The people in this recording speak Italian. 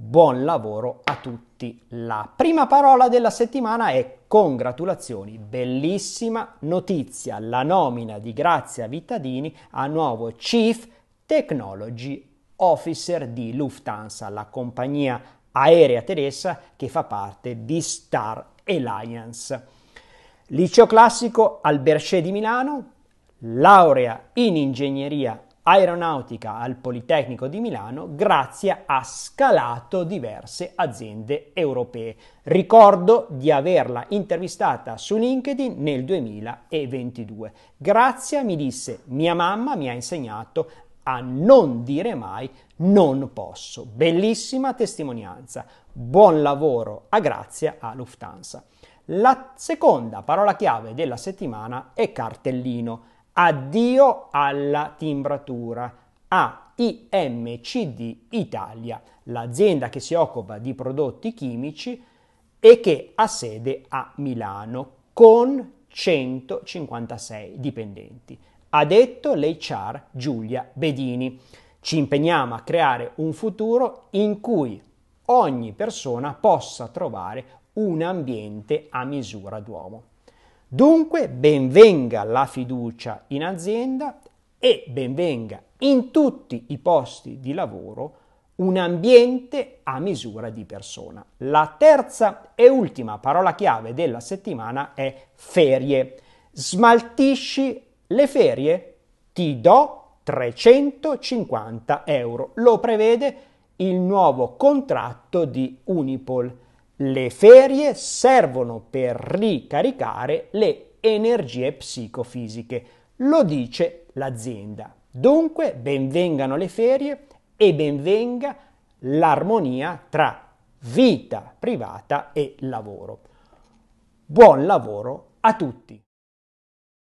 Buon lavoro a tutti. La prima parola della settimana è congratulazioni, bellissima notizia, la nomina di Grazia Vittadini a nuovo Chief Technology Officer di Lufthansa, la compagnia aerea tedesca che fa parte di Star Alliance. Liceo classico al Bercé di Milano, laurea in ingegneria aeronautica al Politecnico di Milano grazie a scalato diverse aziende europee. Ricordo di averla intervistata su LinkedIn nel 2022. Grazia mi disse, mia mamma mi ha insegnato a non dire mai non posso. Bellissima testimonianza. Buon lavoro a Grazia a Lufthansa. La seconda parola chiave della settimana è cartellino. Addio alla timbratura. a IMCD Italia, l'azienda che si occupa di prodotti chimici e che ha sede a Milano con 156 dipendenti. Ha detto l'HR Giulia Bedini. Ci impegniamo a creare un futuro in cui ogni persona possa trovare un ambiente a misura d'uomo. Dunque benvenga la fiducia in azienda e benvenga in tutti i posti di lavoro un ambiente a misura di persona. La terza e ultima parola chiave della settimana è ferie. Smaltisci le ferie? Ti do 350 euro. Lo prevede il nuovo contratto di Unipol. Le ferie servono per ricaricare le energie psicofisiche, lo dice l'azienda. Dunque, benvengano le ferie e benvenga l'armonia tra vita privata e lavoro. Buon lavoro a tutti!